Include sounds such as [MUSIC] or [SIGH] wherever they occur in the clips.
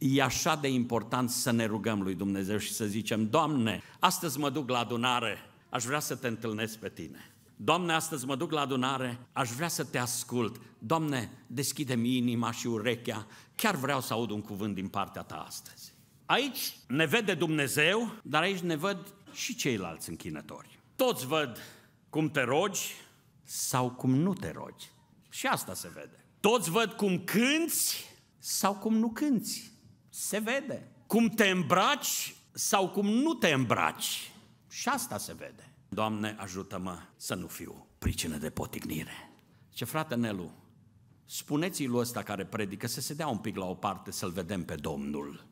e așa de important să ne rugăm lui Dumnezeu și să zicem, Doamne, astăzi mă duc la adunare, aș vrea să te întâlnesc pe Tine. Doamne, astăzi mă duc la adunare, aș vrea să te ascult. Doamne, deschide-mi inima și urechea, chiar vreau să aud un cuvânt din partea Ta astăzi. Aici ne vede Dumnezeu, dar aici ne văd și ceilalți închinători. Toți văd cum te rogi sau cum nu te rogi. Și asta se vede. Toți văd cum cânți sau cum nu cânți. Se vede. Cum te îmbraci sau cum nu te îmbraci. Și asta se vede. Doamne, ajută-mă să nu fiu pricină de potignire. Ce frate Nelu, spuneți-i lui ăsta care predică să se dea un pic la o parte să-l vedem pe Domnul.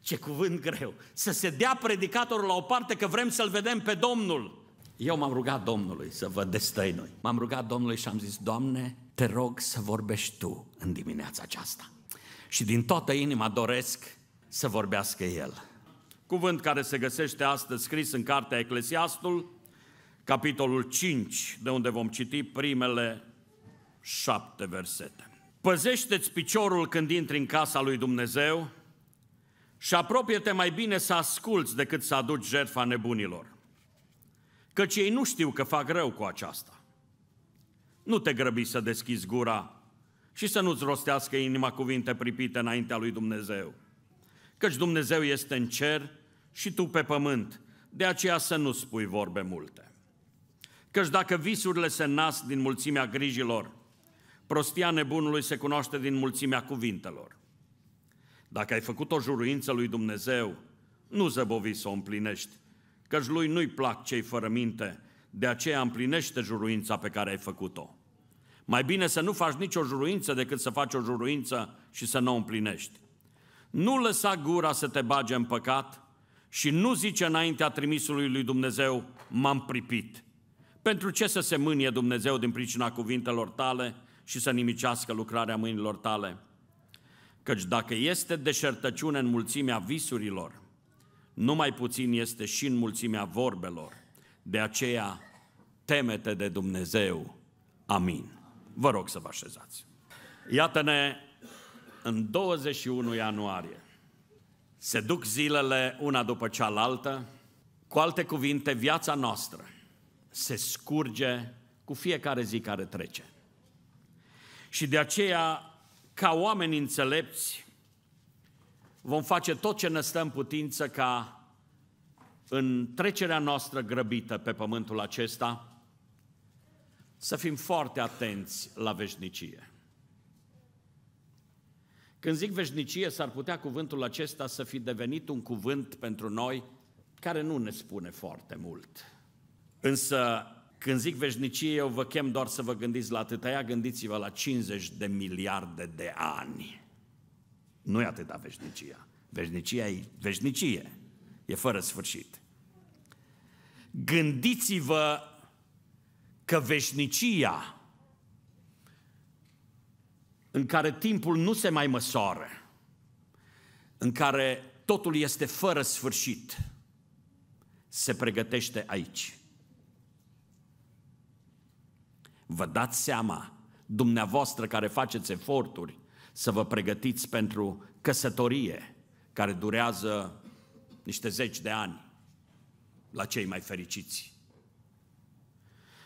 Ce cuvânt greu! Să se dea predicatorul la o parte că vrem să-l vedem pe Domnul. Eu m-am rugat Domnului să vă destăinui. noi. M-am rugat Domnului și am zis, Doamne, te rog să vorbești Tu în dimineața aceasta și din toată inima doresc să vorbească El. Cuvânt care se găsește astăzi scris în cartea Eclesiastul, capitolul 5, de unde vom citi primele șapte versete. Păzește-ți piciorul când intri în casa lui Dumnezeu și apropie-te mai bine să asculți decât să aduci jertfa nebunilor. Căci ei nu știu că fac rău cu aceasta. Nu te grăbi să deschizi gura și să nu-ți rostească inima cuvinte pripite înaintea lui Dumnezeu. Căci Dumnezeu este în cer și tu pe pământ, de aceea să nu spui vorbe multe. Căci dacă visurile se nasc din mulțimea grijilor, prostia nebunului se cunoaște din mulțimea cuvintelor. Dacă ai făcut o juruință lui Dumnezeu, nu zăbovi să o împlinești, căci lui nu-i plac cei fără minte, de aceea împlinește juruința pe care ai făcut-o. Mai bine să nu faci nicio juruință decât să faci o juruință și să nu o împlinești. Nu lăsa gura să te bage în păcat și nu zice înaintea trimisului lui Dumnezeu, m-am pripit. Pentru ce să se mânie Dumnezeu din pricina cuvintelor tale și să nimicească lucrarea mâinilor tale? Căci dacă este deșertăciune în mulțimea visurilor, nu mai puțin este și în mulțimea vorbelor. De aceea, temete de Dumnezeu. Amin. Vă rog să vă așezați. Iată-ne în 21 ianuarie. Se duc zilele una după cealaltă. Cu alte cuvinte, viața noastră se scurge cu fiecare zi care trece. Și de aceea, ca oameni înțelepți, vom face tot ce ne stă în putință ca în trecerea noastră grăbită pe pământul acesta – să fim foarte atenți la veșnicie. Când zic veșnicie, s-ar putea cuvântul acesta să fi devenit un cuvânt pentru noi care nu ne spune foarte mult. Însă, când zic veșnicie, eu vă chem doar să vă gândiți la atâta, gândiți-vă la 50 de miliarde de ani. Nu e atâta veșnicia. Veșnicia e veșnicie. E fără sfârșit. Gândiți-vă că veșnicia în care timpul nu se mai măsoară, în care totul este fără sfârșit, se pregătește aici. Vă dați seama, dumneavoastră care faceți eforturi să vă pregătiți pentru căsătorie, care durează niște zeci de ani la cei mai fericiți.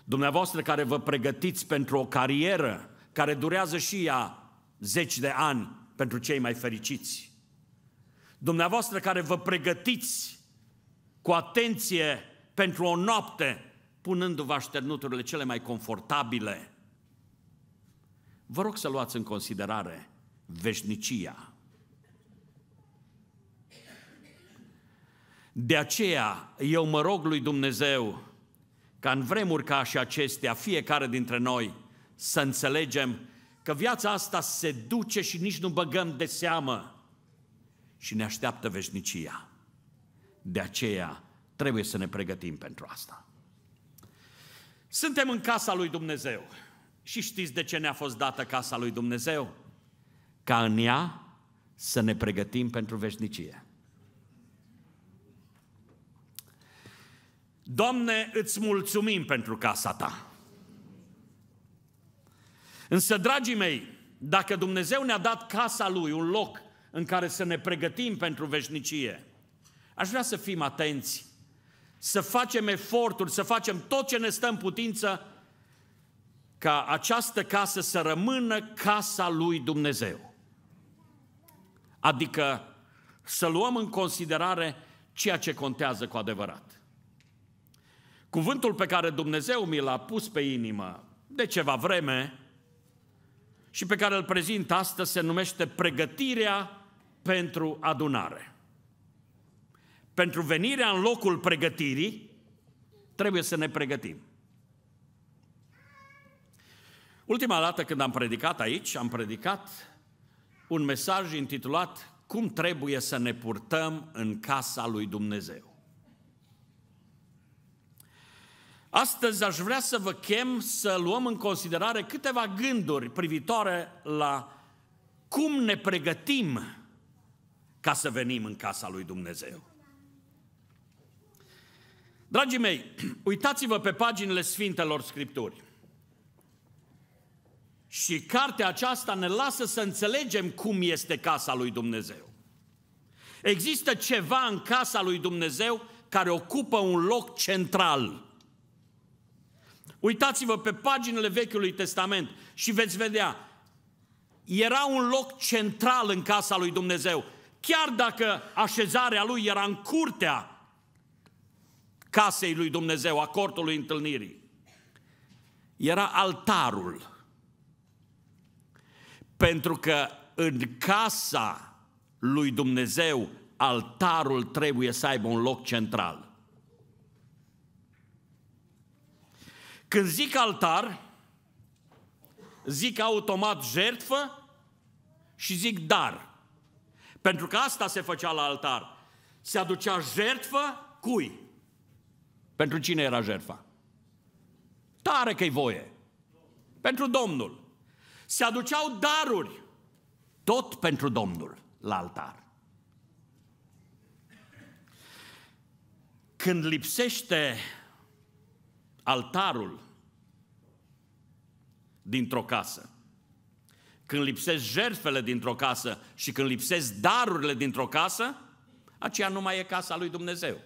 Dumneavoastră care vă pregătiți pentru o carieră care durează și ea zeci de ani pentru cei mai fericiți. Dumneavoastră care vă pregătiți cu atenție pentru o noapte, punându-vă așternuturile cele mai confortabile, vă rog să luați în considerare veșnicia. De aceea eu mă rog lui Dumnezeu ca în vremuri ca și acestea, fiecare dintre noi să înțelegem că viața asta se duce și nici nu băgăm de seamă și ne așteaptă veșnicia. De aceea trebuie să ne pregătim pentru asta. Suntem în casa lui Dumnezeu și știți de ce ne-a fost dată casa lui Dumnezeu? Ca în ea să ne pregătim pentru veșnicie. Doamne, îți mulțumim pentru casa ta. Însă, dragii mei, dacă Dumnezeu ne-a dat casa Lui, un loc în care să ne pregătim pentru veșnicie, aș vrea să fim atenți, să facem eforturi, să facem tot ce ne stă în putință ca această casă să rămână casa Lui Dumnezeu. Adică să luăm în considerare ceea ce contează cu adevărat. Cuvântul pe care Dumnezeu mi l-a pus pe inimă de ceva vreme și pe care îl prezint astăzi se numește pregătirea pentru adunare. Pentru venirea în locul pregătirii trebuie să ne pregătim. Ultima dată când am predicat aici, am predicat un mesaj intitulat Cum trebuie să ne purtăm în casa lui Dumnezeu. Astăzi aș vrea să vă chem să luăm în considerare câteva gânduri privitoare la cum ne pregătim ca să venim în casa lui Dumnezeu. Dragii mei, [CLEARS THROAT] uitați-vă pe paginile Sfintelor Scripturi. Și cartea aceasta ne lasă să înțelegem cum este casa lui Dumnezeu. Există ceva în casa lui Dumnezeu care ocupă un loc central – Uitați-vă pe paginile Vechiului Testament și veți vedea, era un loc central în casa lui Dumnezeu. Chiar dacă așezarea lui era în curtea casei lui Dumnezeu, a cortului întâlnirii, era altarul. Pentru că în casa lui Dumnezeu, altarul trebuie să aibă un loc central. Când zic altar, zic automat jertfă și zic dar. Pentru că asta se făcea la altar. Se aducea jertfă cui? Pentru cine era jertfa? Tare că-i voie. Pentru Domnul. Se aduceau daruri. Tot pentru Domnul la altar. Când lipsește altarul dintr-o casă, când lipsesc jertfele dintr-o casă și când lipsesc darurile dintr-o casă, aceea nu mai e casa lui Dumnezeu.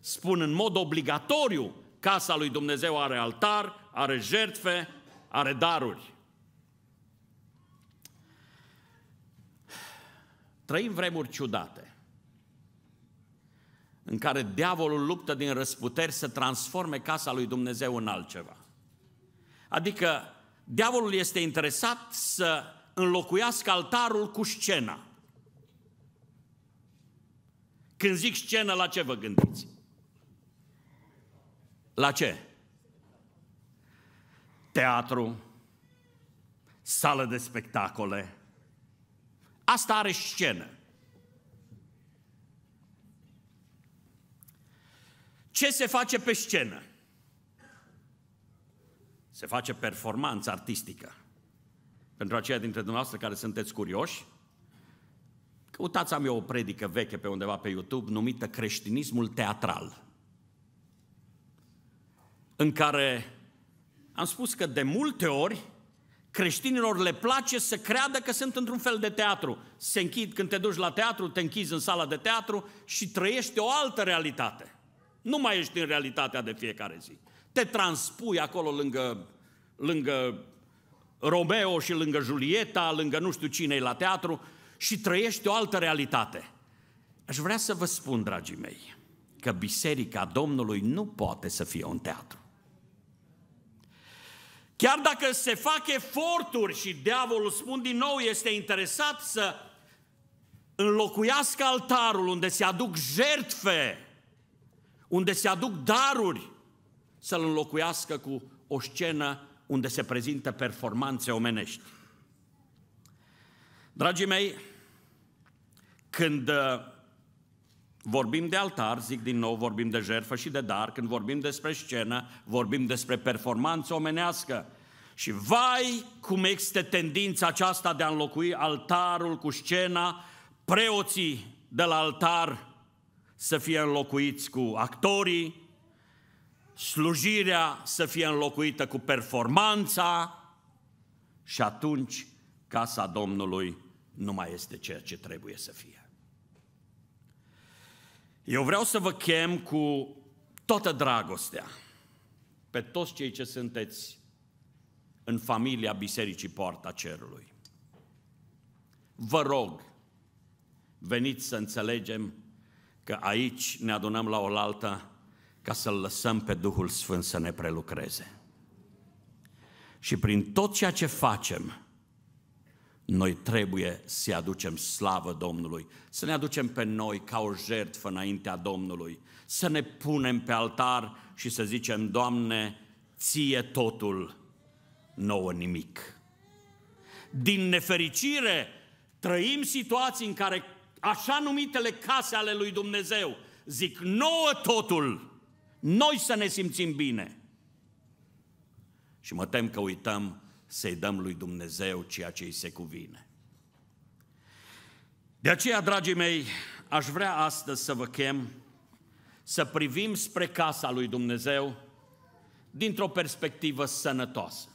Spun în mod obligatoriu, casa lui Dumnezeu are altar, are jertfe, are daruri. Trăim vremuri ciudate în care diavolul luptă din răsputeri să transforme casa lui Dumnezeu în altceva. Adică diavolul este interesat să înlocuiască altarul cu scena. Când zic scenă, la ce vă gândiți? La ce? Teatru, sală de spectacole. Asta are scenă. Ce se face pe scenă? Se face performanță artistică. Pentru aceia dintre dumneavoastră care sunteți curioși, căutați am eu o predică veche pe undeva pe YouTube numită Creștinismul teatral. În care am spus că de multe ori creștinilor le place să creadă că sunt într-un fel de teatru. Se închid, când te duci la teatru, te închizi în sala de teatru și trăiești o altă realitate. Nu mai ești în realitatea de fiecare zi. Te transpui acolo lângă lângă Romeo și lângă Julieta, lângă nu știu cine la teatru și trăiești o altă realitate. Aș vrea să vă spun, dragii mei, că Biserica Domnului nu poate să fie un teatru. Chiar dacă se fac eforturi și diavolul, spun din nou, este interesat să înlocuiască altarul unde se aduc jertfe, unde se aduc daruri, să-l înlocuiască cu o scenă unde se prezintă performanțe omenești. Dragii mei, când uh, vorbim de altar, zic din nou, vorbim de jertfă și de dar, când vorbim despre scenă, vorbim despre performanță omenească. Și vai cum este tendința aceasta de a înlocui altarul cu scena, preoții de la altar să fie înlocuiți cu actorii, slujirea să fie înlocuită cu performanța și atunci casa Domnului nu mai este ceea ce trebuie să fie. Eu vreau să vă chem cu toată dragostea pe toți cei ce sunteți în familia Bisericii Poarta Cerului. Vă rog, veniți să înțelegem că aici ne adunăm la oaltă ca să-L lăsăm pe Duhul Sfânt să ne prelucreze. Și prin tot ceea ce facem, noi trebuie să aducem slavă Domnului, să ne aducem pe noi ca o jertfă înaintea Domnului, să ne punem pe altar și să zicem, Doamne, ție totul, nouă nimic. Din nefericire, trăim situații în care așa numitele case ale lui Dumnezeu zic nouă totul, noi să ne simțim bine. Și mă tem că uităm să-i dăm lui Dumnezeu ceea ce îi se cuvine. De aceea, dragii mei, aș vrea astăzi să vă chem să privim spre casa lui Dumnezeu dintr-o perspectivă sănătoasă.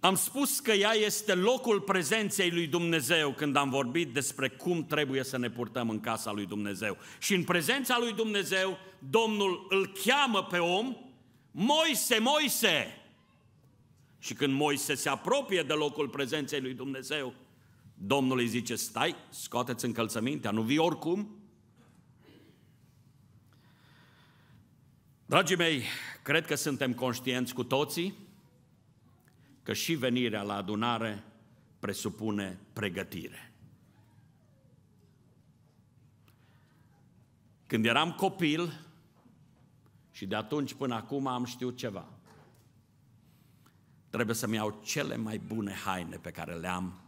Am spus că ea este locul prezenței lui Dumnezeu când am vorbit despre cum trebuie să ne purtăm în casa lui Dumnezeu. Și în prezența lui Dumnezeu, Domnul îl cheamă pe om, Moise, Moise! Și când Moise se apropie de locul prezenței lui Dumnezeu, Domnul îi zice, stai, scoateți încălțămintea, nu vii oricum? Dragii mei, cred că suntem conștienți cu toții că și venirea la adunare presupune pregătire. Când eram copil, și de atunci până acum am știut ceva. Trebuie să-mi iau cele mai bune haine pe care le am,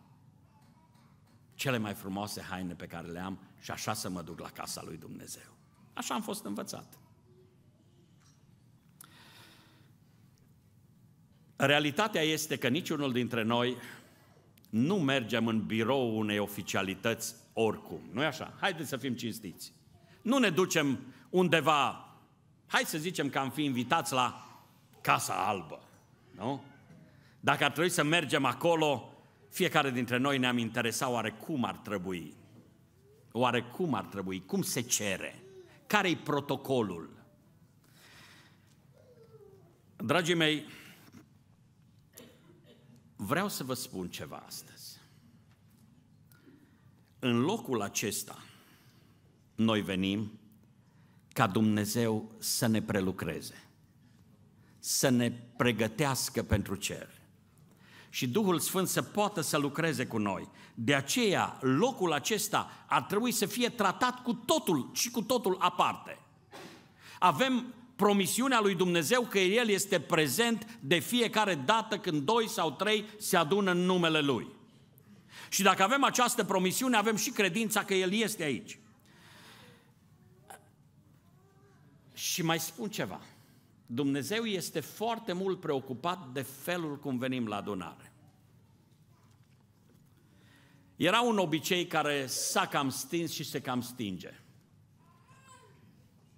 cele mai frumoase haine pe care le am și așa să mă duc la casa lui Dumnezeu. Așa am fost învățat. Realitatea este că niciunul dintre noi nu mergem în birou unei oficialități oricum. nu e așa? Haideți să fim cinstiți. Nu ne ducem undeva, hai să zicem că am fi invitați la Casa Albă, nu? Dacă ar trebui să mergem acolo, fiecare dintre noi ne-am interesat oare cum ar trebui. Oare cum ar trebui, cum se cere, care-i protocolul. Dragii mei, Vreau să vă spun ceva astăzi. În locul acesta, noi venim ca Dumnezeu să ne prelucreze, să ne pregătească pentru cer și Duhul Sfânt să poată să lucreze cu noi. De aceea, locul acesta ar trebui să fie tratat cu totul și cu totul aparte. Avem promisiunea lui Dumnezeu că El este prezent de fiecare dată când doi sau trei se adună în numele Lui. Și dacă avem această promisiune, avem și credința că El este aici. Și mai spun ceva. Dumnezeu este foarte mult preocupat de felul cum venim la adunare. Era un obicei care s-a cam stins și se cam stinge.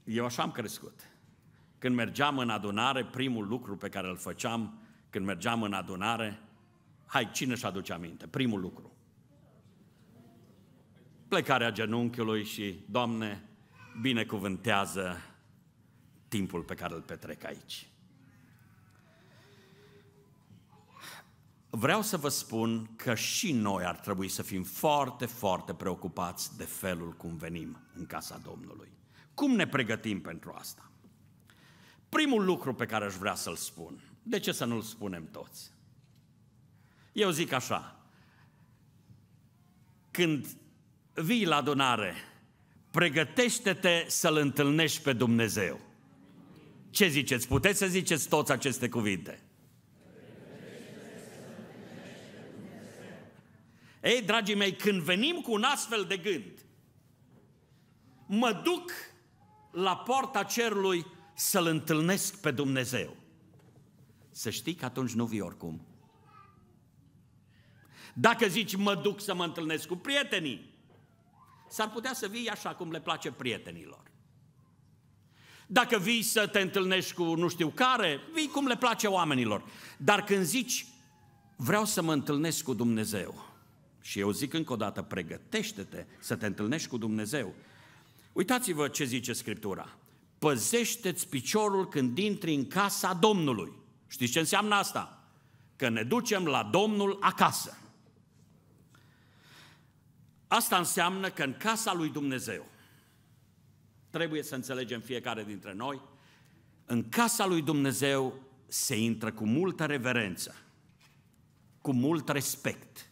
Eu așa am crescut. Când mergeam în adunare, primul lucru pe care îl făceam când mergeam în adunare, hai, cine își aduce aminte? Primul lucru. Plecarea genunchiului și, Doamne, binecuvântează timpul pe care îl petrec aici. Vreau să vă spun că și noi ar trebui să fim foarte, foarte preocupați de felul cum venim în casa Domnului. Cum ne pregătim pentru asta? Primul lucru pe care aș vrea să-l spun, de ce să nu-l spunem toți? Eu zic așa, când vii la adunare, pregătește-te să-L întâlnești pe Dumnezeu. Ce ziceți? Puteți să ziceți toți aceste cuvinte? Ei, dragii mei, când venim cu un astfel de gând, mă duc la poarta cerului să-L întâlnesc pe Dumnezeu. Să știi că atunci nu vii oricum. Dacă zici mă duc să mă întâlnesc cu prietenii, s-ar putea să vii așa cum le place prietenilor. Dacă vii să te întâlnești cu nu știu care, vii cum le place oamenilor. Dar când zici vreau să mă întâlnesc cu Dumnezeu, și eu zic încă o dată, pregătește-te să te întâlnești cu Dumnezeu. Uitați-vă ce zice Scriptura păzește-ți piciorul când intri în casa Domnului. Știți ce înseamnă asta? Că ne ducem la Domnul acasă. Asta înseamnă că în casa lui Dumnezeu, trebuie să înțelegem fiecare dintre noi, în casa lui Dumnezeu se intră cu multă reverență, cu mult respect,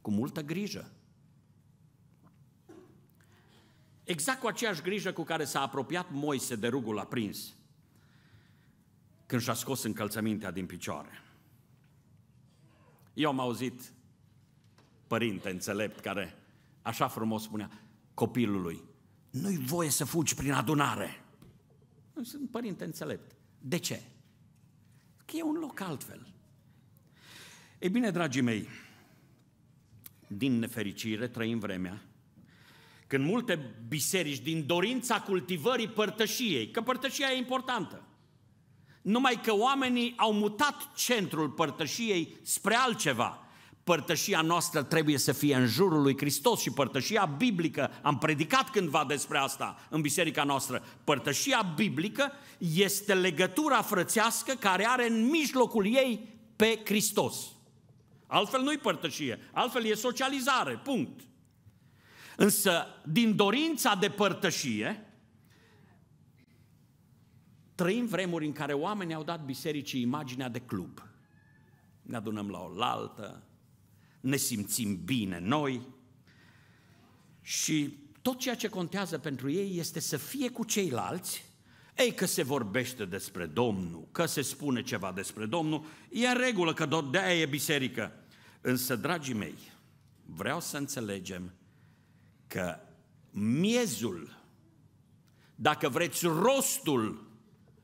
cu multă grijă exact cu aceeași grijă cu care s-a apropiat Moise de rugul aprins, când și-a scos încălțămintea din picioare. Eu am auzit părinte înțelept care așa frumos spunea copilului, nu-i voie să fugi prin adunare. Nu sunt părinte înțelept. De ce? Că e un loc altfel. Ei bine, dragii mei, din nefericire trăim vremea când multe biserici, din dorința cultivării părtășiei, că părtășia e importantă, numai că oamenii au mutat centrul părtășiei spre altceva. Părtășia noastră trebuie să fie în jurul lui Hristos și părtășia biblică. Am predicat cândva despre asta în biserica noastră. Părtășia biblică este legătura frățească care are în mijlocul ei pe Hristos. Altfel nu-i părtășie, altfel e socializare, punct. Însă, din dorința de părtășie, trăim vremuri în care oamenii au dat bisericii imaginea de club. Ne adunăm la oaltă, ne simțim bine noi și tot ceea ce contează pentru ei este să fie cu ceilalți, ei că se vorbește despre Domnul, că se spune ceva despre Domnul, e în regulă că de-aia e biserică. Însă, dragii mei, vreau să înțelegem că miezul, dacă vreți rostul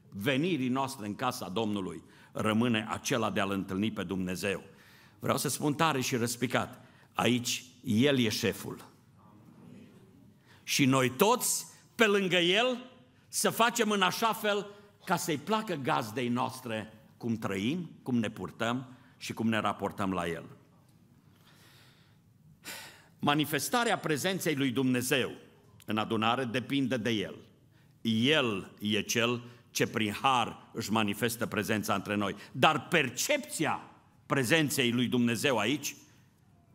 venirii noastre în casa Domnului, rămâne acela de a-L întâlni pe Dumnezeu. Vreau să spun tare și răspicat, aici El e șeful. Și noi toți, pe lângă El, să facem în așa fel ca să-i placă gazdei noastre cum trăim, cum ne purtăm și cum ne raportăm la El. Manifestarea prezenței lui Dumnezeu în adunare depinde de El. El e Cel ce prin har își manifestă prezența între noi. Dar percepția prezenței lui Dumnezeu aici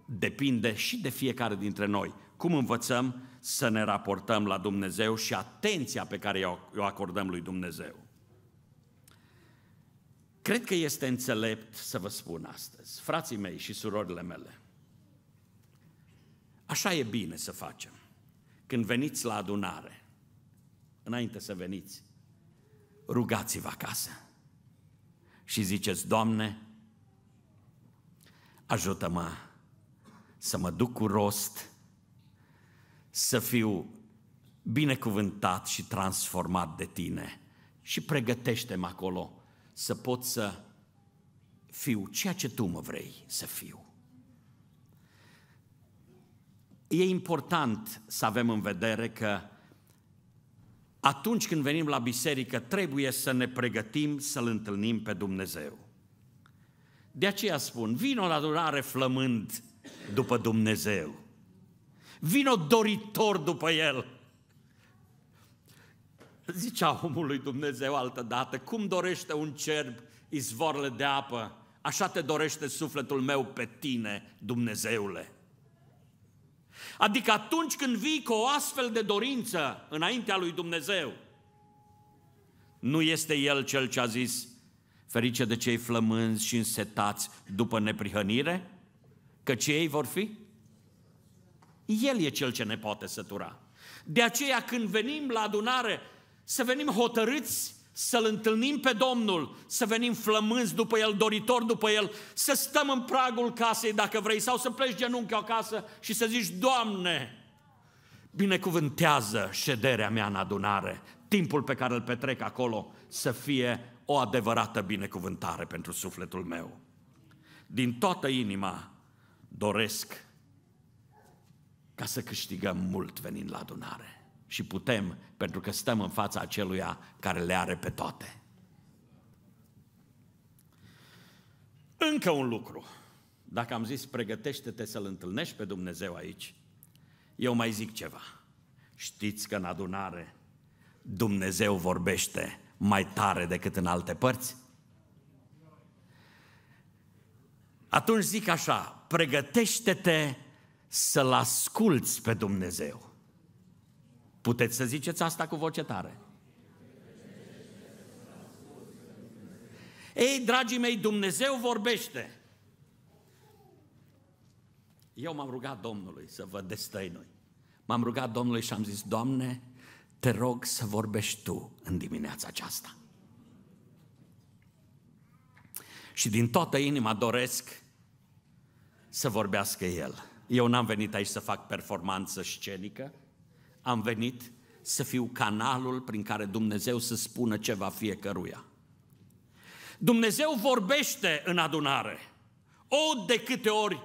depinde și de fiecare dintre noi. Cum învățăm să ne raportăm la Dumnezeu și atenția pe care o acordăm lui Dumnezeu. Cred că este înțelept să vă spun astăzi, frații mei și surorile mele, Așa e bine să facem. Când veniți la adunare, înainte să veniți, rugați-vă acasă și ziceți, Doamne, ajută-mă să mă duc cu rost, să fiu binecuvântat și transformat de Tine și pregătește-mă acolo să pot să fiu ceea ce Tu mă vrei să fiu e important să avem în vedere că atunci când venim la biserică, trebuie să ne pregătim să-L întâlnim pe Dumnezeu. De aceea spun, vino la adunare flămând după Dumnezeu. Vino doritor după El. Zicea omului Dumnezeu altădată, dată, cum dorește un cerb izvorle de apă, așa te dorește sufletul meu pe tine, Dumnezeule. Adică atunci când vii cu o astfel de dorință înaintea lui Dumnezeu, nu este El cel ce a zis, ferice de cei flămânzi și însetați după neprihănire? Că ce ei vor fi? El e cel ce ne poate sătura. De aceea când venim la adunare, să venim hotărâți să-L întâlnim pe Domnul, să venim flămânzi după El, doritor după El, să stăm în pragul casei dacă vrei, sau să pleci genunchi acasă și să zici, Doamne, binecuvântează șederea mea în adunare, timpul pe care îl petrec acolo să fie o adevărată binecuvântare pentru sufletul meu. Din toată inima doresc ca să câștigăm mult venind la adunare și putem pentru că stăm în fața aceluia care le are pe toate. Încă un lucru. Dacă am zis pregătește-te să-L întâlnești pe Dumnezeu aici, eu mai zic ceva. Știți că în adunare Dumnezeu vorbește mai tare decât în alte părți? Atunci zic așa, pregătește-te să-L asculți pe Dumnezeu. Puteți să ziceți asta cu voce tare. Ei, dragii mei, Dumnezeu vorbește. Eu m-am rugat Domnului să vă destăinui. M-am rugat Domnului și am zis, Doamne, te rog să vorbești Tu în dimineața aceasta. Și din toată inima doresc să vorbească El. Eu n-am venit aici să fac performanță scenică, am venit să fiu canalul prin care Dumnezeu să spună ce va fiecăruia. Dumnezeu vorbește în adunare. O, de câte ori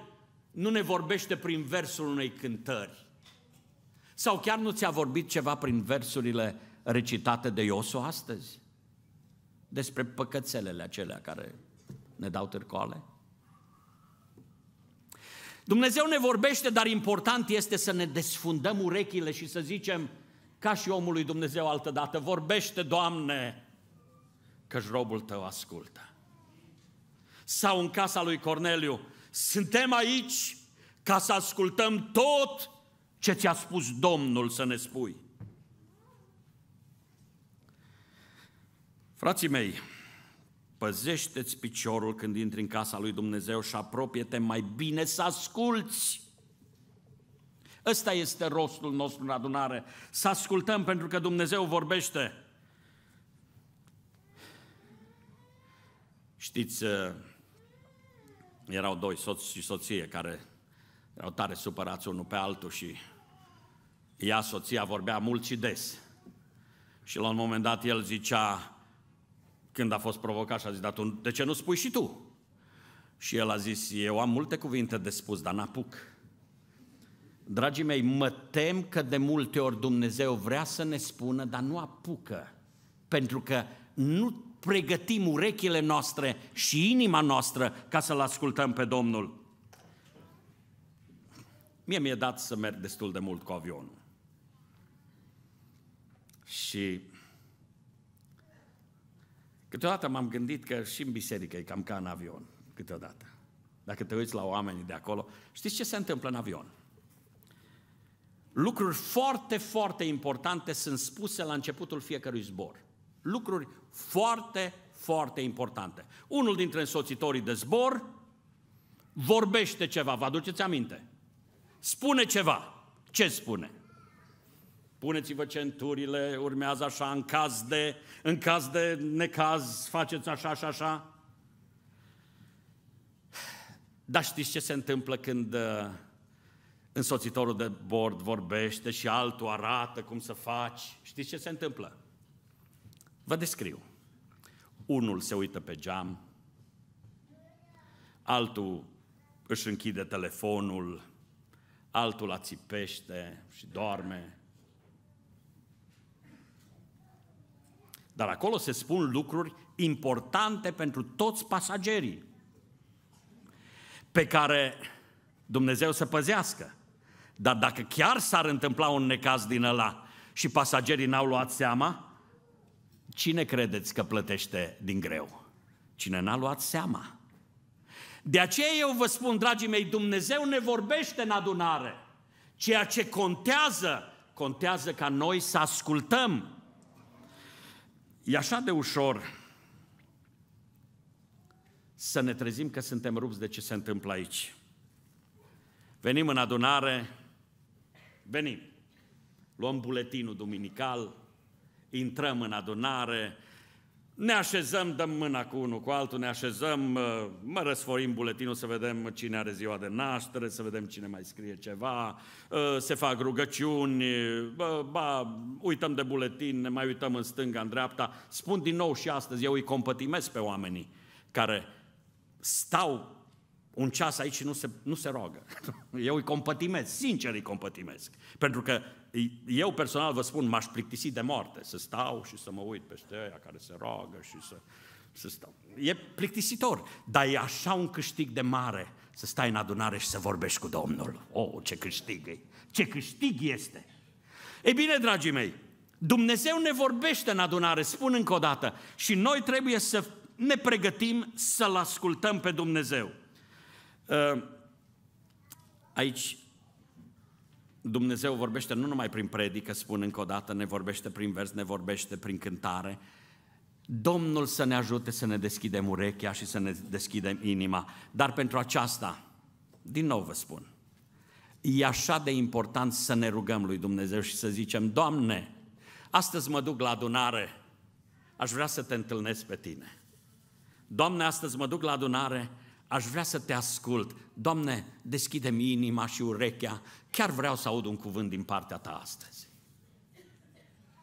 nu ne vorbește prin versul unei cântări. Sau chiar nu ți-a vorbit ceva prin versurile recitate de Iosu astăzi? Despre păcățelele acelea care ne dau târcoale? Dumnezeu ne vorbește, dar important este să ne desfundăm urechile și să zicem, ca și omului Dumnezeu altădată, vorbește, Doamne, că robul tău ascultă. Sau în casa lui Corneliu, suntem aici ca să ascultăm tot ce ți-a spus Domnul să ne spui. Frații mei, Păzește-ți piciorul când intri în casa lui Dumnezeu și apropie-te mai bine să asculți. Ăsta este rostul nostru în adunare, să ascultăm pentru că Dumnezeu vorbește. Știți, uh, erau doi soți și soție care erau tare supărați unul pe altul și ea, soția, vorbea mult și des. Și la un moment dat el zicea, când a fost provocat și a zis, dar tu de ce nu spui și tu? Și el a zis, eu am multe cuvinte de spus, dar n-apuc. Dragii mei, mă tem că de multe ori Dumnezeu vrea să ne spună, dar nu apucă, pentru că nu pregătim urechile noastre și inima noastră ca să-L ascultăm pe Domnul. Mie mi-e dat să merg destul de mult cu avionul. Și Câteodată m-am gândit că și în biserică e cam ca în avion, câteodată. Dacă te uiți la oamenii de acolo, știți ce se întâmplă în avion? Lucruri foarte, foarte importante sunt spuse la începutul fiecărui zbor. Lucruri foarte, foarte importante. Unul dintre însoțitorii de zbor vorbește ceva, vă aduceți aminte? Spune ceva. Ce spune? puneți-vă centurile, urmează așa, în caz de, în caz de necaz, faceți așa și așa. Dar știți ce se întâmplă când uh, însoțitorul de bord vorbește și altul arată cum să faci? Știți ce se întâmplă? Vă descriu. Unul se uită pe geam, altul își închide telefonul, altul ațipește și doarme, Dar acolo se spun lucruri importante pentru toți pasagerii, pe care Dumnezeu să păzească. Dar dacă chiar s-ar întâmpla un necaz din ăla și pasagerii n-au luat seama, cine credeți că plătește din greu? Cine n-a luat seama. De aceea eu vă spun, dragii mei, Dumnezeu ne vorbește în adunare. Ceea ce contează, contează ca noi să ascultăm E așa de ușor să ne trezim că suntem rupți de ce se întâmplă aici. Venim în adunare, venim, luăm buletinul duminical, intrăm în adunare, ne așezăm, dăm mâna cu unul cu altul, ne așezăm, uh, mă răsforim buletinul să vedem cine are ziua de naștere, să vedem cine mai scrie ceva, uh, se fac rugăciuni, ba, uh, ba, uităm de buletin, ne mai uităm în stânga, în dreapta. Spun din nou și astăzi, eu îi compătimesc pe oamenii care stau un ceas aici și nu se, nu se roagă. [LAUGHS] Eu îi compătimesc, sincer îi compătimesc. Pentru că eu personal vă spun, m-aș plictisi de moarte să stau și să mă uit peste ăia care se roagă și să, să stau. E plictisitor, dar e așa un câștig de mare să stai în adunare și să vorbești cu Domnul. Oh, ce câștig e! Ce câștig este! Ei bine, dragii mei, Dumnezeu ne vorbește în adunare, spun încă o dată, și noi trebuie să ne pregătim să-L ascultăm pe Dumnezeu. Ă, aici Dumnezeu vorbește nu numai prin predică, spun încă o dată, ne vorbește prin vers, ne vorbește prin cântare. Domnul să ne ajute să ne deschidem urechea și să ne deschidem inima. Dar pentru aceasta, din nou vă spun, e așa de important să ne rugăm lui Dumnezeu și să zicem, Doamne, astăzi mă duc la adunare, aș vrea să te întâlnesc pe Tine. Doamne, astăzi mă duc la adunare, aș vrea să te ascult. Doamne, deschide-mi inima și urechea, chiar vreau să aud un cuvânt din partea ta astăzi.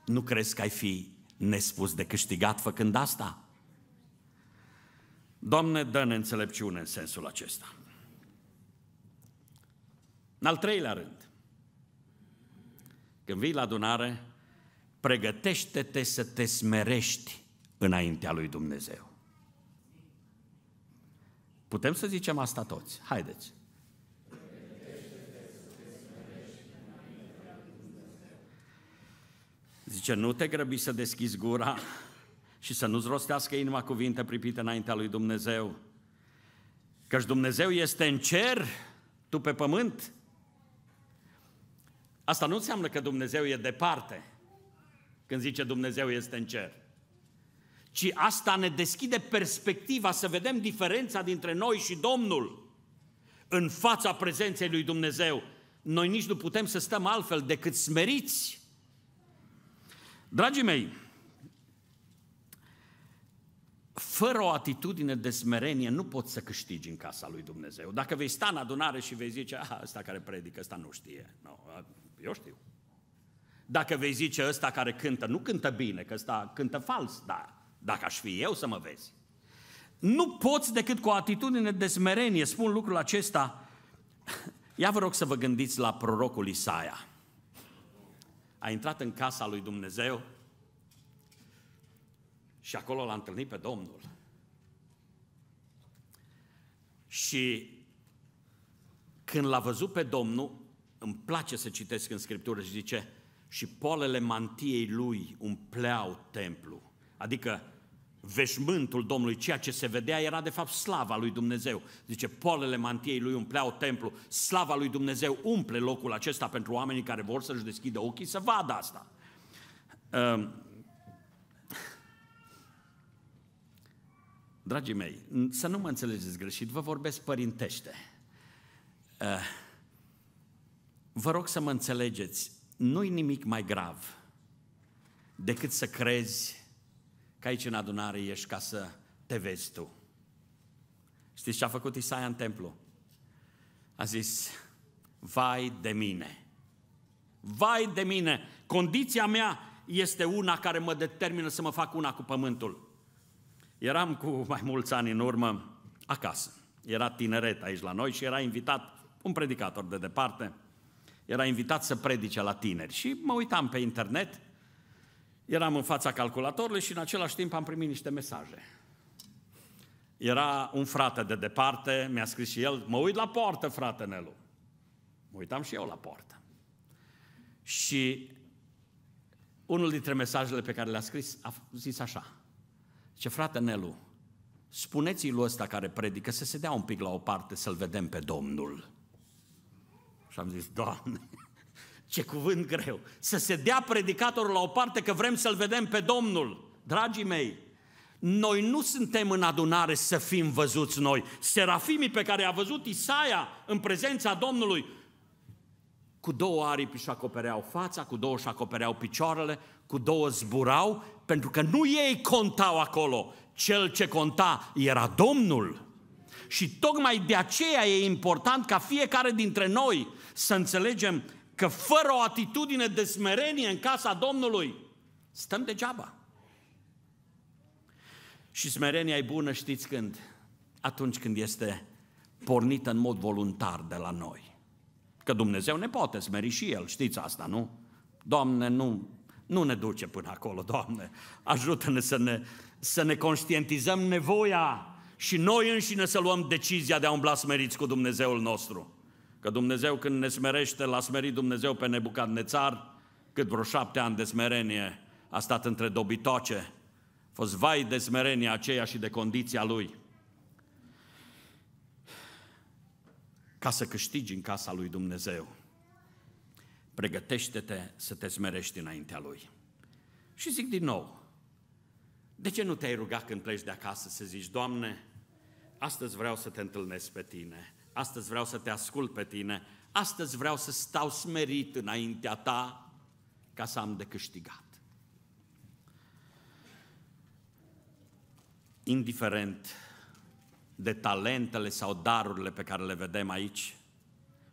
Nu crezi că ai fi nespus de câștigat făcând asta? Doamne, dă-ne înțelepciune în sensul acesta. În al treilea rând, când vii la adunare, pregătește-te să te smerești înaintea lui Dumnezeu. Putem să zicem asta toți. Haideți! Zice, nu te grăbi să deschizi gura și să nu-ți rostească inima cuvinte pripite înaintea lui Dumnezeu. Căci Dumnezeu este în cer, tu pe pământ. Asta nu înseamnă că Dumnezeu e departe. Când zice Dumnezeu este în cer ci asta ne deschide perspectiva să vedem diferența dintre noi și Domnul în fața prezenței lui Dumnezeu. Noi nici nu putem să stăm altfel decât smeriți. Dragii mei, fără o atitudine de smerenie nu poți să câștigi în casa lui Dumnezeu. Dacă vei sta în adunare și vei zice, a, ah, ăsta care predică, ăsta nu știe. No, eu știu. Dacă vei zice ăsta care cântă, nu cântă bine, că ăsta cântă fals, da dacă aș fi eu să mă vezi. Nu poți decât cu o atitudine de smerenie, spun lucrul acesta. Ia vă rog să vă gândiți la prorocul Isaia. A intrat în casa lui Dumnezeu și acolo l-a întâlnit pe Domnul. Și când l-a văzut pe Domnul, îmi place să citesc în Scriptură și zice, și polele mantiei lui umpleau templu. Adică veșmântul Domnului, ceea ce se vedea era de fapt slava lui Dumnezeu. Zice, polele mantiei lui umpleau templu, slava lui Dumnezeu umple locul acesta pentru oamenii care vor să-și deschidă ochii să vadă asta. Ehm, dragii mei, să nu mă înțelegeți greșit, vă vorbesc părintește. Eh, vă rog să mă înțelegeți, nu-i nimic mai grav decât să crezi că aici în adunare ești ca să te vezi tu. Știți ce a făcut Isaia în templu? A zis, vai de mine, vai de mine, condiția mea este una care mă determină să mă fac una cu pământul. Eram cu mai mulți ani în urmă acasă. Era tineret aici la noi și era invitat un predicator de departe. Era invitat să predice la tineri și mă uitam pe internet Eram în fața calculatorului și în același timp am primit niște mesaje. Era un frate de departe, mi-a scris și el, mă uit la poartă, frate Nelu. Mă uitam și eu la poartă. Și unul dintre mesajele pe care le-a scris a zis așa, ce frate Nelu, spuneți-i lui ăsta care predică să se dea un pic la o parte să-l vedem pe Domnul. Și am zis, Doamne, ce cuvânt greu! Să se dea predicatorul la o parte că vrem să-l vedem pe Domnul. Dragii mei, noi nu suntem în adunare să fim văzuți noi. Serafimii pe care a văzut Isaia în prezența Domnului, cu două aripi și acopereau fața, cu două și acopereau picioarele, cu două zburau, pentru că nu ei contau acolo. Cel ce conta era Domnul. Și tocmai de aceea e important ca fiecare dintre noi să înțelegem Că fără o atitudine de smerenie în casa Domnului, stăm degeaba. Și smerenia e bună, știți când? Atunci când este pornită în mod voluntar de la noi. Că Dumnezeu ne poate smeri și El, știți asta, nu? Doamne, nu, nu ne duce până acolo, Doamne. Ajută-ne să ne, să ne conștientizăm nevoia și noi înșine să luăm decizia de a umbla smeriți cu Dumnezeul nostru. Că Dumnezeu când ne smerește, l-a smerit Dumnezeu pe nețar, cât vreo șapte ani de smerenie a stat între dobitoace. A fost vai de smerenia aceea și de condiția lui. Ca să câștigi în casa lui Dumnezeu, pregătește-te să te smerești înaintea lui. Și zic din nou, de ce nu te-ai rugat când pleci de acasă să zici, Doamne, astăzi vreau să te întâlnesc pe tine? astăzi vreau să te ascult pe tine, astăzi vreau să stau smerit înaintea ta ca să am de câștigat. Indiferent de talentele sau darurile pe care le vedem aici,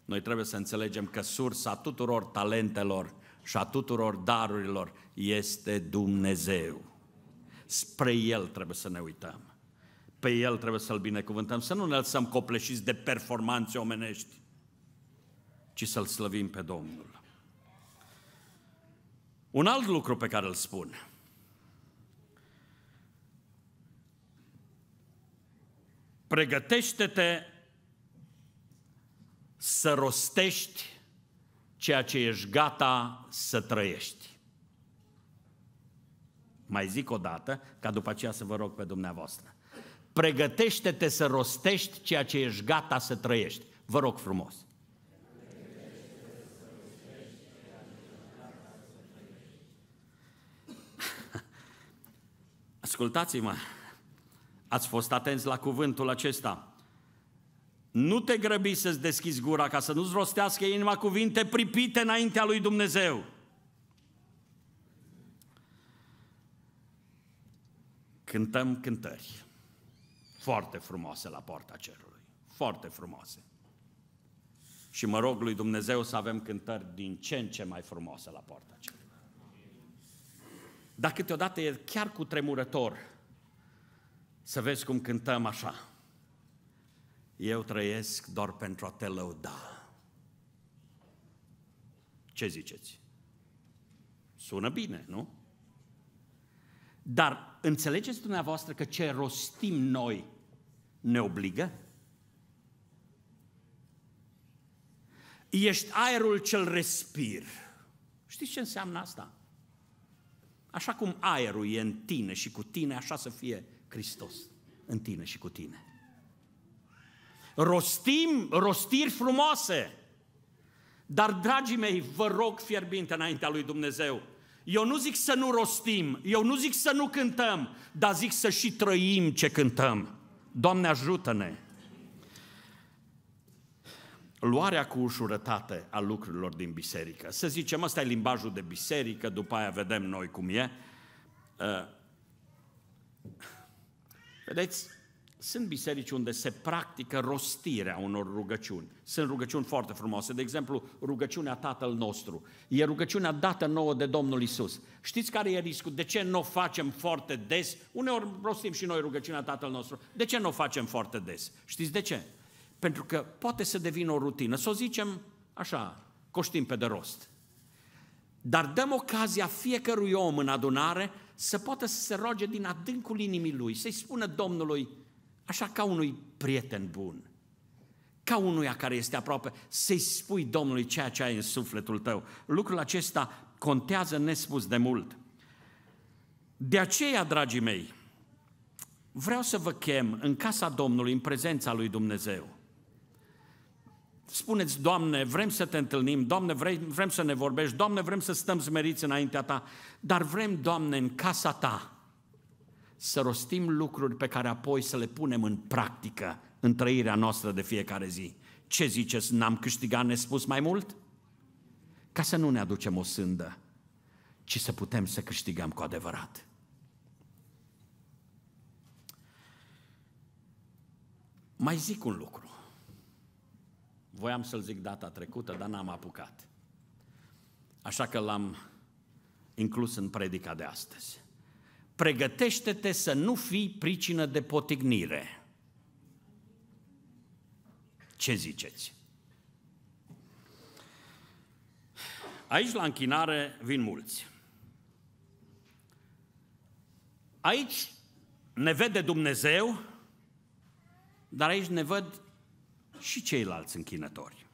noi trebuie să înțelegem că sursa tuturor talentelor și a tuturor darurilor este Dumnezeu. Spre El trebuie să ne uităm pe El trebuie să-L binecuvântăm, să nu ne lăsăm copleșiți de performanțe omenești, ci să-L slăvim pe Domnul. Un alt lucru pe care îl spun. Pregătește-te să rostești ceea ce ești gata să trăiești. Mai zic o dată, ca după aceea să vă rog pe dumneavoastră pregătește-te să rostești ceea ce ești gata să trăiești. Vă rog frumos. [LAUGHS] Ascultați-mă, ați fost atenți la cuvântul acesta. Nu te grăbi să-ți deschizi gura ca să nu-ți rostească inima cuvinte pripite înaintea lui Dumnezeu. Cântăm cântări foarte frumoase la poarta cerului. Foarte frumoase. Și mă rog lui Dumnezeu să avem cântări din ce în ce mai frumoase la poarta cerului. Dar câteodată e chiar cu tremurător să vezi cum cântăm așa. Eu trăiesc doar pentru a te lăuda. Ce ziceți? Sună bine, nu? Dar înțelegeți dumneavoastră că ce rostim noi ne obligă? Ești aerul cel respir. Știți ce înseamnă asta? Așa cum aerul e în tine și cu tine, așa să fie Hristos în tine și cu tine. Rostim rostiri frumoase, dar, dragii mei, vă rog fierbinte înaintea lui Dumnezeu, eu nu zic să nu rostim, eu nu zic să nu cântăm, dar zic să și trăim ce cântăm. Doamne ajută-ne! Luarea cu ușurătate a lucrurilor din biserică. Să zicem, ăsta e limbajul de biserică, după aia vedem noi cum e. Uh, vedeți, sunt biserici unde se practică rostirea unor rugăciuni. Sunt rugăciuni foarte frumoase, de exemplu, rugăciunea Tatăl nostru. E rugăciunea dată nouă de Domnul Isus. Știți care e riscul? De ce nu o facem foarte des? Uneori rostim și noi rugăciunea Tatăl nostru. De ce nu o facem foarte des? Știți de ce? Pentru că poate să devină o rutină. Să o zicem așa, coștim pe de rost. Dar dăm ocazia fiecărui om în adunare să poată să se roage din adâncul inimii lui, să-i spună Domnului, așa ca unui prieten bun, ca unuia care este aproape, să-i spui Domnului ceea ce ai în sufletul tău. Lucrul acesta contează nespus de mult. De aceea, dragii mei, vreau să vă chem în casa Domnului, în prezența lui Dumnezeu. Spuneți, Doamne, vrem să te întâlnim, Doamne, vrem, vrem să ne vorbești, Doamne, vrem să stăm smeriți înaintea Ta, dar vrem, Doamne, în casa Ta să rostim lucruri pe care apoi să le punem în practică în trăirea noastră de fiecare zi. Ce ziceți, n-am câștigat nespus mai mult? Ca să nu ne aducem o sândă, ci să putem să câștigăm cu adevărat. Mai zic un lucru. Voiam să-l zic data trecută, dar n-am apucat. Așa că l-am inclus în predica de astăzi pregătește-te să nu fii pricină de potignire. Ce ziceți? Aici la închinare vin mulți. Aici ne vede Dumnezeu, dar aici ne văd și ceilalți închinători.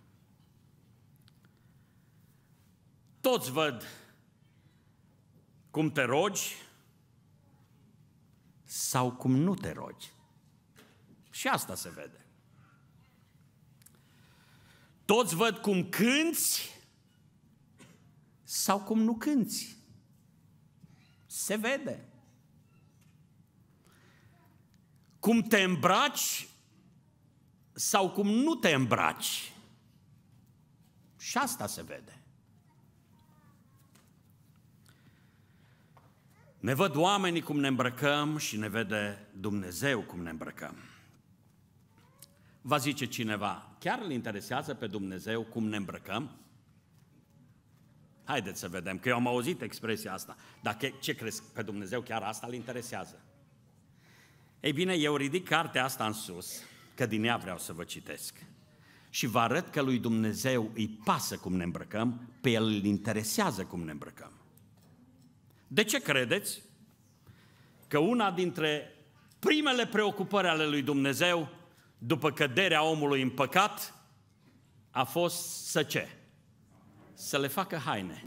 Toți văd cum te rogi, sau cum nu te rogi. Și asta se vede. Toți văd cum cânți sau cum nu cânți. Se vede. Cum te îmbraci sau cum nu te îmbraci. Și asta se vede. Ne văd oamenii cum ne îmbrăcăm și ne vede Dumnezeu cum ne îmbrăcăm. Va zice cineva, chiar îl interesează pe Dumnezeu cum ne îmbrăcăm? Haideți să vedem, că eu am auzit expresia asta. Dacă ce crezi, pe Dumnezeu chiar asta îl interesează? Ei bine, eu ridic cartea asta în sus, că din ea vreau să vă citesc. Și vă arăt că lui Dumnezeu îi pasă cum ne îmbrăcăm, pe el îl interesează cum ne îmbrăcăm. De ce credeți că una dintre primele preocupări ale lui Dumnezeu după căderea omului în păcat a fost să ce? Să le facă haine.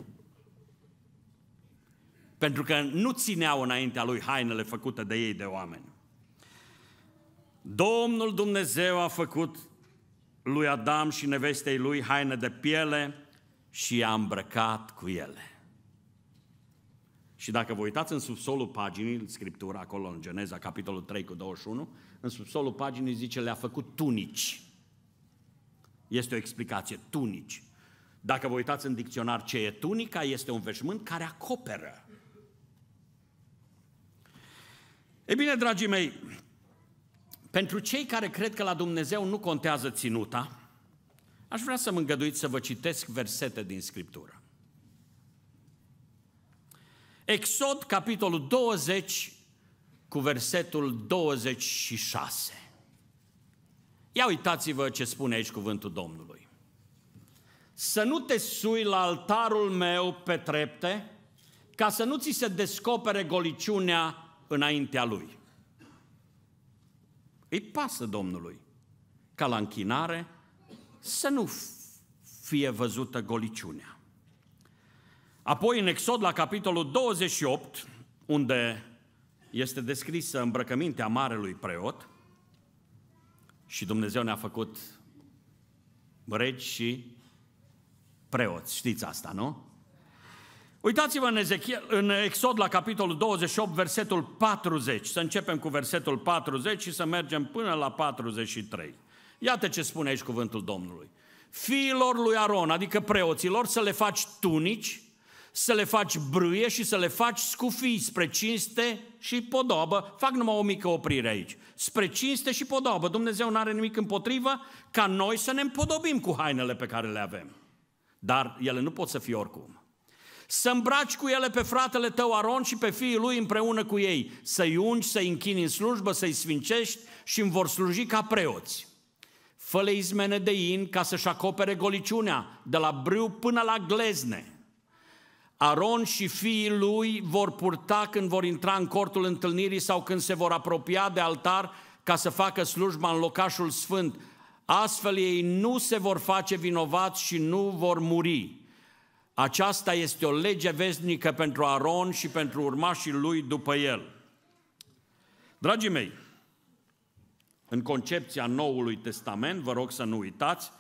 Pentru că nu țineau înaintea lui hainele făcute de ei de oameni. Domnul Dumnezeu a făcut lui Adam și nevestei lui haine de piele și i-a îmbrăcat cu ele. Și dacă vă uitați în subsolul paginii, Scriptura acolo în Geneza, capitolul 3 cu 21, în subsolul paginii zice, le-a făcut tunici. Este o explicație, tunici. Dacă vă uitați în dicționar ce e tunica, este un veșmânt care acoperă. Ei bine, dragii mei, pentru cei care cred că la Dumnezeu nu contează ținuta, aș vrea să mă îngăduiți să vă citesc versete din Scriptură. Exod, capitolul 20, cu versetul 26. Ia uitați-vă ce spune aici cuvântul Domnului. Să nu te sui la altarul meu pe trepte, ca să nu ți se descopere goliciunea înaintea lui. Îi pasă Domnului ca la închinare să nu fie văzută goliciunea. Apoi în Exod, la capitolul 28, unde este descrisă îmbrăcămintea marelui preot și Dumnezeu ne-a făcut regi și preoți. Știți asta, nu? Uitați-vă în, Ezechiel, în Exod la capitolul 28, versetul 40. Să începem cu versetul 40 și să mergem până la 43. Iată ce spune aici cuvântul Domnului. Fiilor lui Aron, adică preoților, să le faci tunici să le faci brâie și să le faci scufii spre cinste și podobă. Fac numai o mică oprire aici. Spre cinste și podobă. Dumnezeu nu are nimic împotrivă ca noi să ne împodobim cu hainele pe care le avem. Dar ele nu pot să fie oricum. Să îmbraci cu ele pe fratele tău Aron și pe fiii lui împreună cu ei. Să-i ungi, să-i închini în slujbă, să-i sfincești și îmi vor sluji ca preoți. Fă-le izmene de in ca să-și acopere goliciunea, de la brâu până la glezne Aron și fiii lui vor purta când vor intra în cortul întâlnirii sau când se vor apropia de altar ca să facă slujba în locașul sfânt. Astfel ei nu se vor face vinovați și nu vor muri. Aceasta este o lege veznică pentru Aron și pentru urmașii lui după el. Dragii mei, în concepția Noului Testament, vă rog să nu uitați,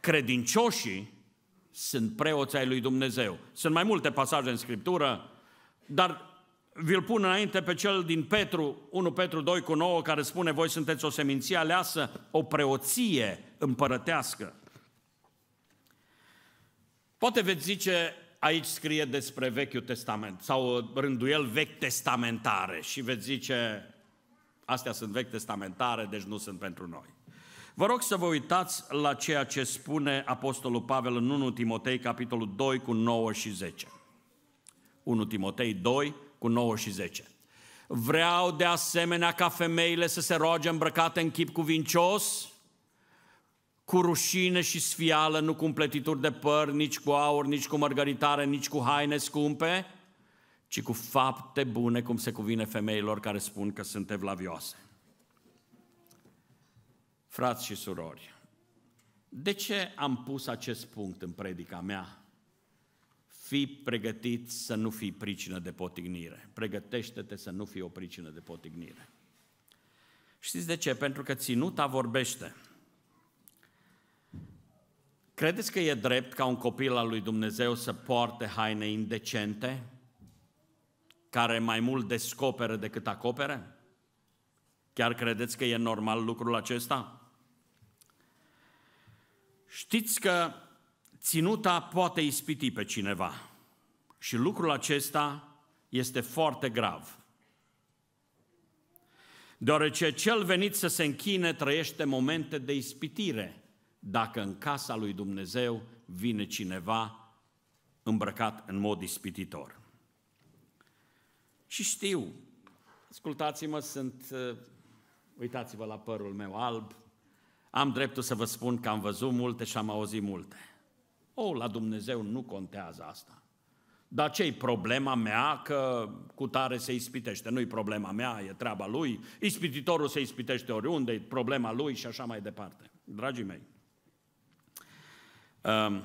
credincioșii sunt preoți ai lui Dumnezeu. Sunt mai multe pasaje în Scriptură, dar vi-l pun înainte pe cel din Petru, 1 Petru 2 cu 9, care spune, voi sunteți o seminție aleasă, o preoție împărătească. Poate veți zice, aici scrie despre Vechiul Testament sau rânduiel vechi testamentare și veți zice, astea sunt vechi testamentare, deci nu sunt pentru noi. Vă rog să vă uitați la ceea ce spune Apostolul Pavel în 1 Timotei, capitolul 2, cu 9 și 10. 1 Timotei 2, cu 9 și 10. Vreau de asemenea ca femeile să se roage îmbrăcate în chip cuvincios, cu rușine și sfială, nu cu împletituri de păr, nici cu aur, nici cu mărgăritare, nici cu haine scumpe, ci cu fapte bune, cum se cuvine femeilor care spun că sunt evlavioase. Frați și surori, de ce am pus acest punct în predica mea? Fii pregătit să nu fii pricină de potignire. Pregătește-te să nu fii o pricină de potignire. Știți de ce? Pentru că ținuta vorbește. Credeți că e drept ca un copil al lui Dumnezeu să poarte haine indecente, care mai mult descoperă decât acopere? Chiar credeți că e normal lucrul acesta? Știți că ținuta poate ispiti pe cineva și lucrul acesta este foarte grav. Deoarece cel venit să se închine trăiește momente de ispitire dacă în casa lui Dumnezeu vine cineva îmbrăcat în mod ispititor. Și știu, ascultați-mă, sunt, uh, uitați-vă la părul meu alb, am dreptul să vă spun că am văzut multe și am auzit multe. O, la Dumnezeu nu contează asta. Dar ce-i problema mea că cu tare se ispitește? Nu-i problema mea, e treaba lui. Ispititorul se ispitește oriunde, e problema lui și așa mai departe. Dragii mei, um,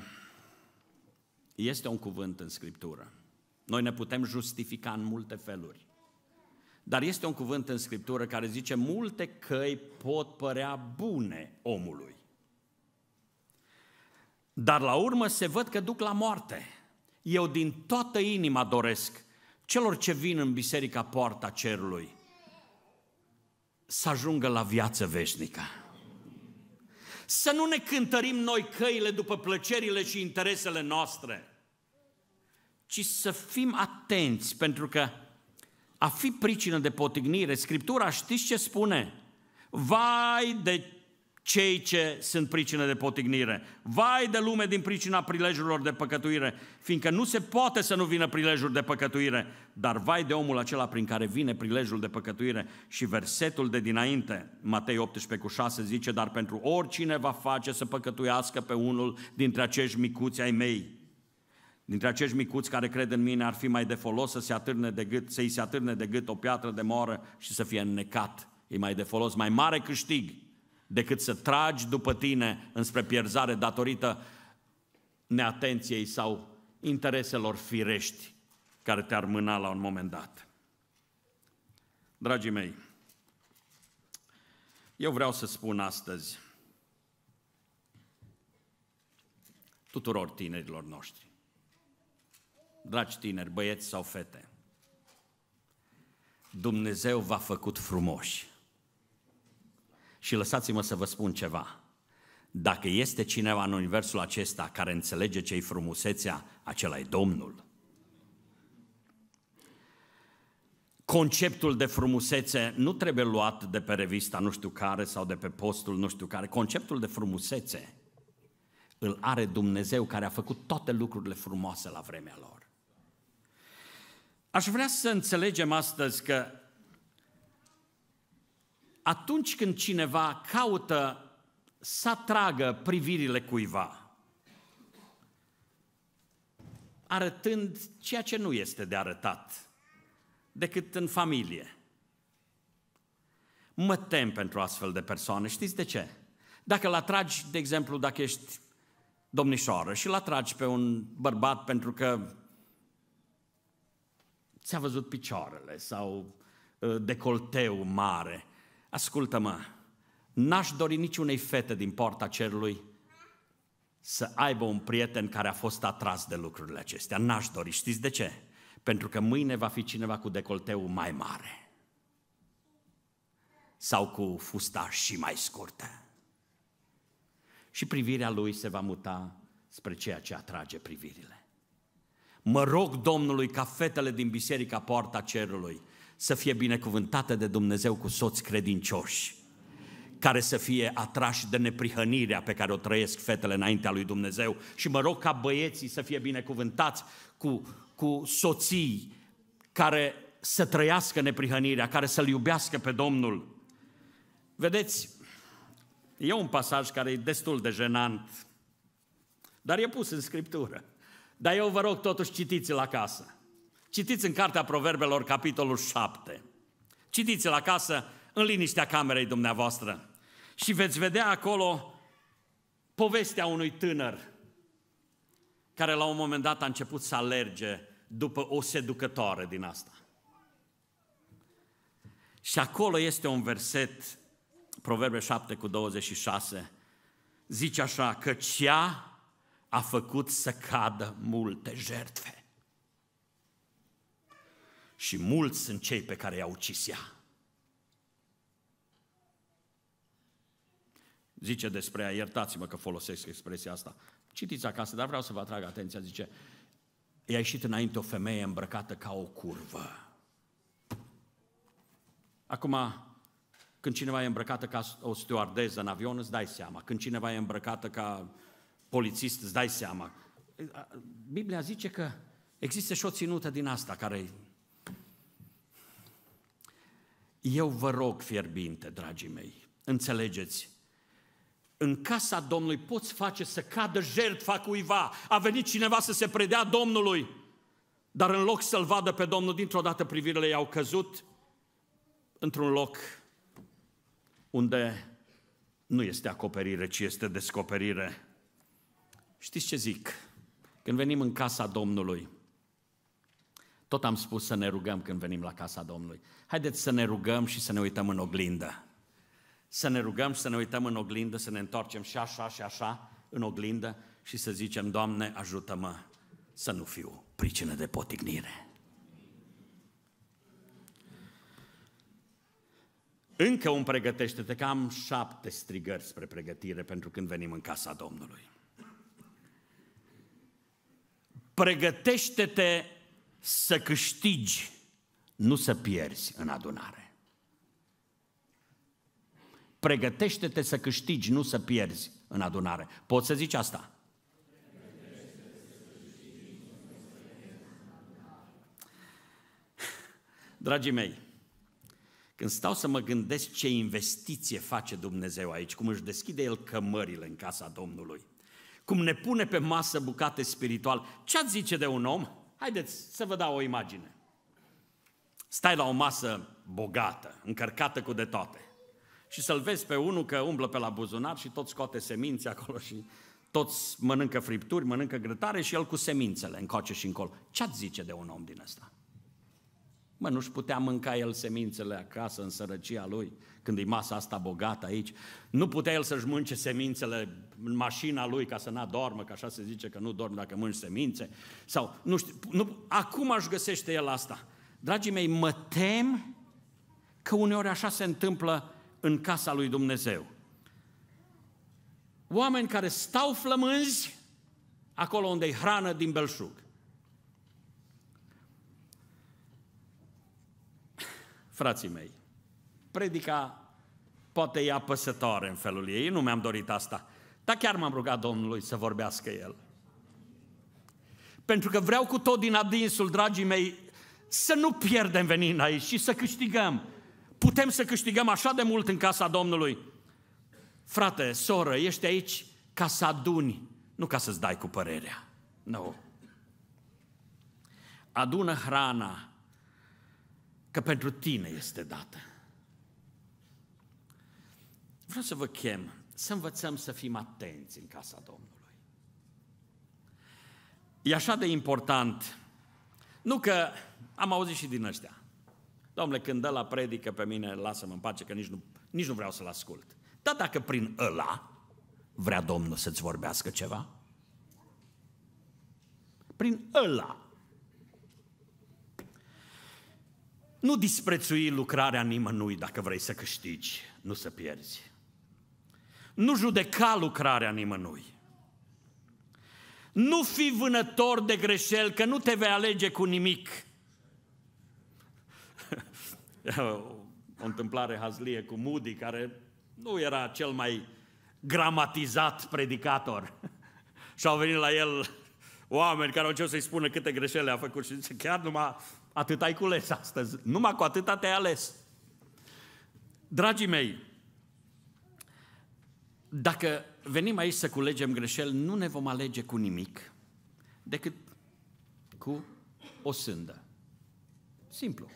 este un cuvânt în Scriptură. Noi ne putem justifica în multe feluri. Dar este un cuvânt în Scriptură care zice multe căi pot părea bune omului. Dar la urmă se văd că duc la moarte. Eu din toată inima doresc celor ce vin în biserica poarta cerului să ajungă la viață veșnică. Să nu ne cântărim noi căile după plăcerile și interesele noastre, ci să fim atenți, pentru că a fi pricină de potignire, Scriptura știți ce spune? Vai de cei ce sunt pricină de potignire. Vai de lume din pricina prilejurilor de păcătuire, fiindcă nu se poate să nu vină prilejul de păcătuire, dar vai de omul acela prin care vine prilejul de păcătuire. Și versetul de dinainte, Matei 18 cu 6 zice, dar pentru oricine va face să păcătuiască pe unul dintre acești micuți ai mei, Dintre acești micuți care cred în mine ar fi mai de folos să se atârne de gât, să-i se atârne de gât o piatră de moară și să fie înnecat. E mai de folos, mai mare câștig decât să tragi după tine înspre pierzare datorită neatenției sau intereselor firești care te-ar mâna la un moment dat. Dragii mei, eu vreau să spun astăzi tuturor tinerilor noștri, dragi tineri, băieți sau fete, Dumnezeu v-a făcut frumoși. Și lăsați-mă să vă spun ceva. Dacă este cineva în universul acesta care înțelege ce-i frumusețea, acela e Domnul. Conceptul de frumusețe nu trebuie luat de pe revista nu știu care sau de pe postul nu știu care. Conceptul de frumusețe îl are Dumnezeu care a făcut toate lucrurile frumoase la vremea lor. Aș vrea să înțelegem astăzi că atunci când cineva caută să atragă privirile cuiva, arătând ceea ce nu este de arătat, decât în familie. Mă tem pentru astfel de persoane, știți de ce? Dacă îl atragi, de exemplu, dacă ești domnișoară și îl atragi pe un bărbat pentru că ți-a văzut picioarele sau ă, decolteu mare. Ascultă-mă, n-aș dori niciunei fete din poarta cerului să aibă un prieten care a fost atras de lucrurile acestea. N-aș dori. Știți de ce? Pentru că mâine va fi cineva cu decolteu mai mare. Sau cu fusta și mai scurtă. Și privirea lui se va muta spre ceea ce atrage privirile. Mă rog Domnului ca fetele din biserica poarta cerului să fie binecuvântate de Dumnezeu cu soți credincioși, care să fie atrași de neprihănirea pe care o trăiesc fetele înaintea lui Dumnezeu și mă rog ca băieții să fie binecuvântați cu, cu soții care să trăiască neprihănirea, care să-L iubească pe Domnul. Vedeți, e un pasaj care e destul de jenant, dar e pus în Scriptură. Dar eu vă rog totuși citiți la casă. Citiți în Cartea Proverbelor, capitolul 7. citiți la casă, în liniștea camerei dumneavoastră. Și veți vedea acolo povestea unui tânăr care la un moment dat a început să alerge după o seducătoare din asta. Și acolo este un verset, Proverbe 7 cu 26, zice așa, că cea a făcut să cadă multe jertfe. Și mulți sunt cei pe care i-a ucis ea. Zice despre ea, iertați-mă că folosesc expresia asta. Citiți acasă, dar vreau să vă atrag atenția, zice, i-a ieșit înainte o femeie îmbrăcată ca o curvă. Acum, când cineva e îmbrăcată ca o stewardeză în avion, îți dai seama. Când cineva e îmbrăcată ca polițist, îți dai seama. Biblia zice că există și o ținută din asta care Eu vă rog fierbinte, dragii mei, înțelegeți, în casa Domnului poți face să cadă jertfa cuiva. A venit cineva să se predea Domnului, dar în loc să-L vadă pe Domnul, dintr-o dată privirile i-au căzut într-un loc unde nu este acoperire, ci este descoperire. Știți ce zic? Când venim în casa Domnului, tot am spus să ne rugăm când venim la casa Domnului. Haideți să ne rugăm și să ne uităm în oglindă. Să ne rugăm și să ne uităm în oglindă, să ne întoarcem și așa și așa în oglindă și să zicem, Doamne, ajută-mă să nu fiu pricină de potignire. Încă un pregătește-te, că am șapte strigări spre pregătire pentru când venim în casa Domnului pregătește-te să câștigi, nu să pierzi în adunare. Pregătește-te să câștigi, nu să pierzi în adunare. Poți să zici asta? Dragii mei, când stau să mă gândesc ce investiție face Dumnezeu aici, cum își deschide El cămările în casa Domnului, cum ne pune pe masă bucate spiritual. Ce ați zice de un om? Haideți să vă dau o imagine. Stai la o masă bogată, încărcată cu de toate. Și să-l vezi pe unul că umblă pe la buzunar și tot scoate semințe acolo și toți mănâncă fripturi, mănâncă grătare și el cu semințele încoace și încolo. Ce ați zice de un om din ăsta? Mă, nu-și putea mânca el semințele acasă în sărăcia lui, când e masa asta bogată aici. Nu putea el să-și mânce semințele în mașina lui ca să nu adormă, că așa se zice că nu dorm dacă mânci semințe. Sau, nu știu, nu, acum aș găsește el asta. Dragii mei, mă tem că uneori așa se întâmplă în casa lui Dumnezeu. Oameni care stau flămânzi acolo unde e hrană din belșug. frații mei, predica poate e apăsătoare în felul ei, nu mi-am dorit asta, dar chiar m-am rugat Domnului să vorbească El. Pentru că vreau cu tot din adinsul, dragii mei, să nu pierdem venin aici și să câștigăm. Putem să câștigăm așa de mult în casa Domnului. Frate, soră, ești aici ca să aduni, nu ca să-ți dai cu părerea. Nu. No. Adună hrana că pentru tine este dată. Vreau să vă chem să învățăm să fim atenți în casa Domnului. E așa de important. Nu că am auzit și din ăștia. Domnule, când dă la predică pe mine, lasă-mă în pace, că nici nu, nici nu vreau să-l ascult. Dar dacă prin ăla vrea Domnul să-ți vorbească ceva, prin ăla Nu disprețui lucrarea nimănui dacă vrei să câștigi, nu să pierzi. Nu judeca lucrarea nimănui. Nu fi vânător de greșel, că nu te vei alege cu nimic. [LAUGHS] o întâmplare hazlie cu Moody, care nu era cel mai gramatizat predicator. [LAUGHS] și au venit la el oameni care au început să-i spună câte greșeli a făcut și zice, chiar numai Atât ai cules astăzi. Numai cu atâta te-ai ales. Dragii mei, dacă venim aici să culegem greșeli, nu ne vom alege cu nimic decât cu o sândă. Simplu.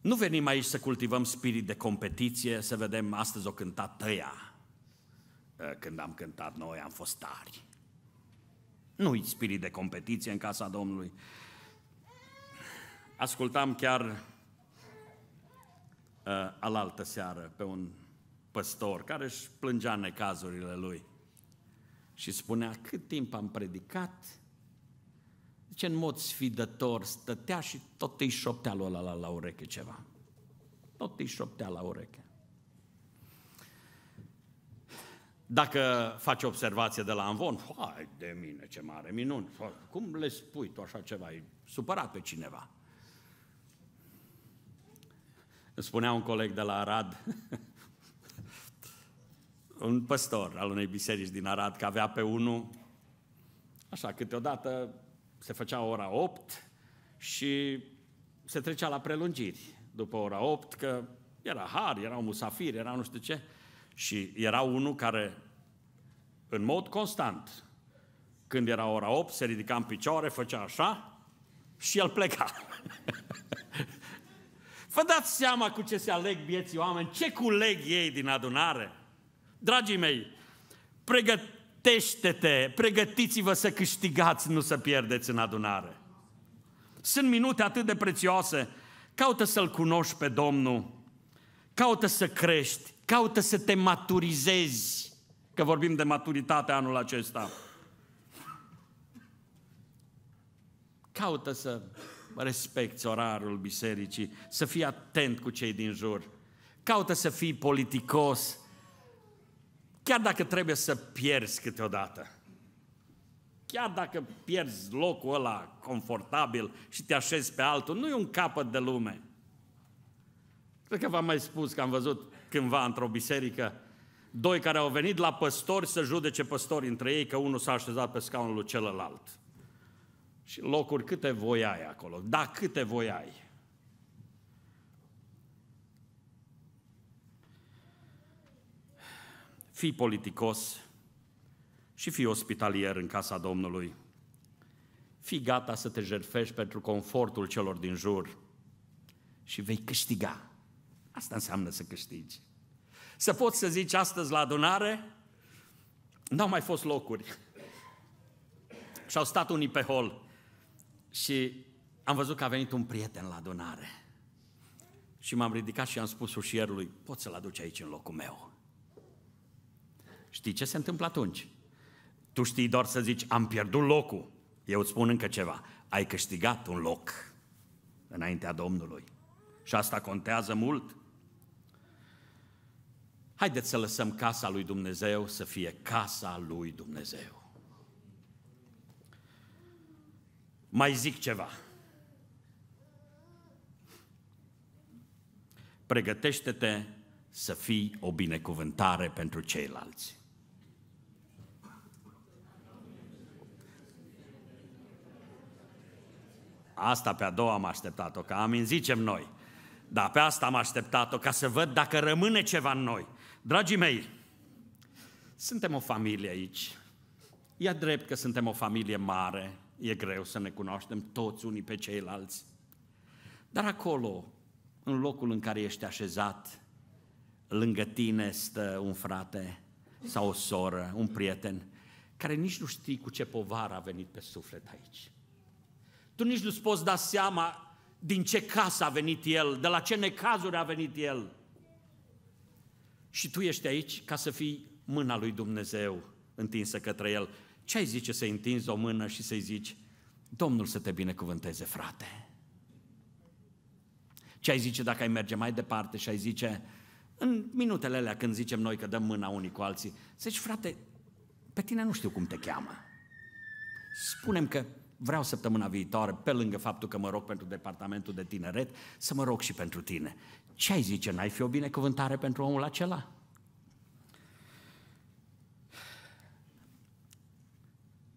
Nu venim aici să cultivăm spirit de competiție, să vedem astăzi o cântat tăia. Ă, când am cântat noi am fost tari. Nu-i spirit de competiție în casa Domnului. Ascultam chiar uh, alaltă seară pe un păstor care își plângea necazurile lui și spunea cât timp am predicat, ce în mod sfidător, stătea și tot îi șoptea lui ăla la, la ureche ceva. Tot îi șoptea la ureche. Dacă faci observație de la Anvon, hai de mine, ce mare minun, cum le spui tu așa ceva, ai supărat pe cineva. Îmi spunea un coleg de la Arad, [LAUGHS] un păstor al unei biserici din Arad, că avea pe unul, așa, câteodată se făcea ora 8 și se trecea la prelungiri după ora 8, că era har, erau musafiri, erau nu știu ce, și era unul care, în mod constant, când era ora 8, se ridica în picioare, făcea așa și el pleca. [LAUGHS] Vă dați seama cu ce se aleg vieții oameni, ce culeg ei din adunare. Dragii mei, pregătește-te, pregătiți-vă să câștigați, nu să pierdeți în adunare. Sunt minute atât de prețioase. Caută să-L cunoști pe Domnul, caută să crești, Caută să te maturizezi, că vorbim de maturitate anul acesta. Caută să respecti orarul bisericii, să fii atent cu cei din jur. Caută să fii politicos, chiar dacă trebuie să pierzi câteodată. Chiar dacă pierzi locul ăla confortabil și te așezi pe altul, nu e un capăt de lume. Cred că v-am mai spus că am văzut cândva într-o biserică, doi care au venit la păstori să judece păstori între ei, că unul s-a așezat pe scaunul lui celălalt. Și locuri câte voi ai acolo, da, câte voi ai. Fii politicos și fii ospitalier în casa Domnului. Fii gata să te jerfești pentru confortul celor din jur și vei câștiga Asta înseamnă să câștigi. Să poți să zici astăzi la adunare, n-au mai fost locuri. Și au stat unii pe hol și am văzut că a venit un prieten la adunare. Și m-am ridicat și am spus ușierului, poți să-l aduci aici în locul meu. Știi ce se întâmplă atunci? Tu știi doar să zici, am pierdut locul. Eu îți spun încă ceva, ai câștigat un loc înaintea Domnului. Și asta contează mult. Haideți să lăsăm casa lui Dumnezeu să fie casa lui Dumnezeu. Mai zic ceva. Pregătește-te să fii o binecuvântare pentru ceilalți. Asta pe a doua am așteptat-o, că amin zicem noi. Dar pe asta am așteptat-o, ca să văd dacă rămâne ceva în noi. Dragii mei, suntem o familie aici. E drept că suntem o familie mare, e greu să ne cunoaștem toți unii pe ceilalți. Dar acolo, în locul în care ești așezat, lângă tine stă un frate sau o soră, un prieten, care nici nu știi cu ce povară a venit pe suflet aici. Tu nici nu-ți poți da seama din ce casă a venit el, de la ce necazuri a venit el și tu ești aici ca să fii mâna lui Dumnezeu întinsă către el. Ce ai zice să-i întinzi o mână și să-i zici, Domnul să te binecuvânteze, frate? Ce ai zice dacă ai merge mai departe și ai zice, în minutele alea când zicem noi că dăm mâna unii cu alții, să zici, frate, pe tine nu știu cum te cheamă. Spunem că vreau săptămâna viitoare, pe lângă faptul că mă rog pentru departamentul de tineret, să mă rog și pentru tine. Ce ai zice? N-ai fi o binecuvântare pentru omul acela?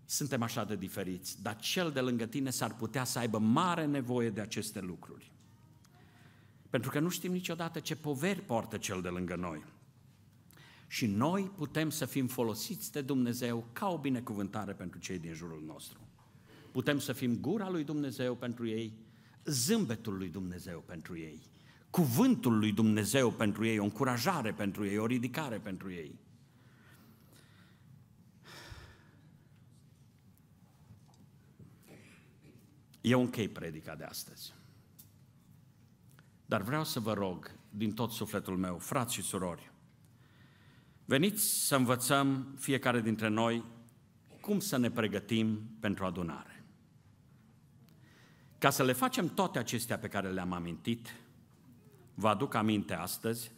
Suntem așa de diferiți, dar cel de lângă tine s-ar putea să aibă mare nevoie de aceste lucruri. Pentru că nu știm niciodată ce poveri poartă cel de lângă noi. Și noi putem să fim folosiți de Dumnezeu ca o binecuvântare pentru cei din jurul nostru. Putem să fim gura lui Dumnezeu pentru ei, zâmbetul lui Dumnezeu pentru ei cuvântul lui Dumnezeu pentru ei, o încurajare pentru ei, o ridicare pentru ei. Eu închei predica de astăzi. Dar vreau să vă rog din tot sufletul meu, frați și surori, veniți să învățăm fiecare dintre noi cum să ne pregătim pentru adunare. Ca să le facem toate acestea pe care le-am amintit, Vă aduc aminte astăzi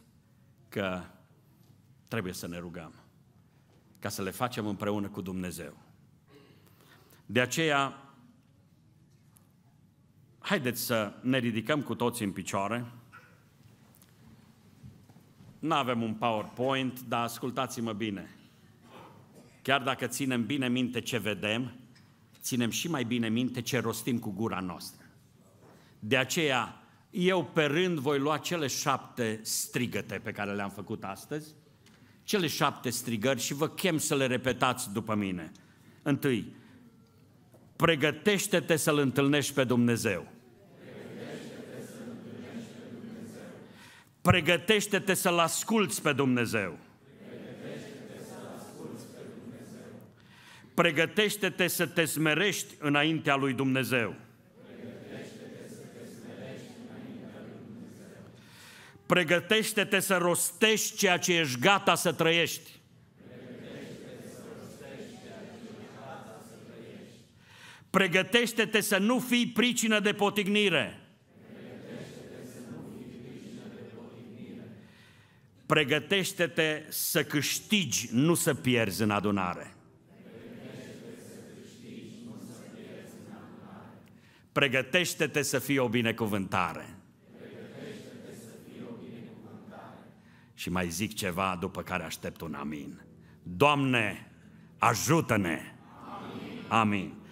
că trebuie să ne rugăm ca să le facem împreună cu Dumnezeu. De aceea, haideți să ne ridicăm cu toții în picioare. Nu avem un PowerPoint, dar ascultați-mă bine. Chiar dacă ținem bine minte ce vedem, ținem și mai bine minte ce rostim cu gura noastră. De aceea, eu pe rând voi lua cele șapte strigăte pe care le-am făcut astăzi, cele șapte strigări și vă chem să le repetați după mine. Întâi, pregătește-te să-L întâlnești pe Dumnezeu. Pregătește-te să-L asculți pe Dumnezeu. Pregătește-te să te smerești înaintea lui Dumnezeu. Pregătește-te să rostești ceea ce ești gata să trăiești. Pregătește-te să nu fii pricină de potignire. Pregătește-te să câștigi, nu să pierzi în adunare. Pregătește-te să fii o binecuvântare. și mai zic ceva după care aștept un amin. Doamne, ajută-ne! Amin! amin.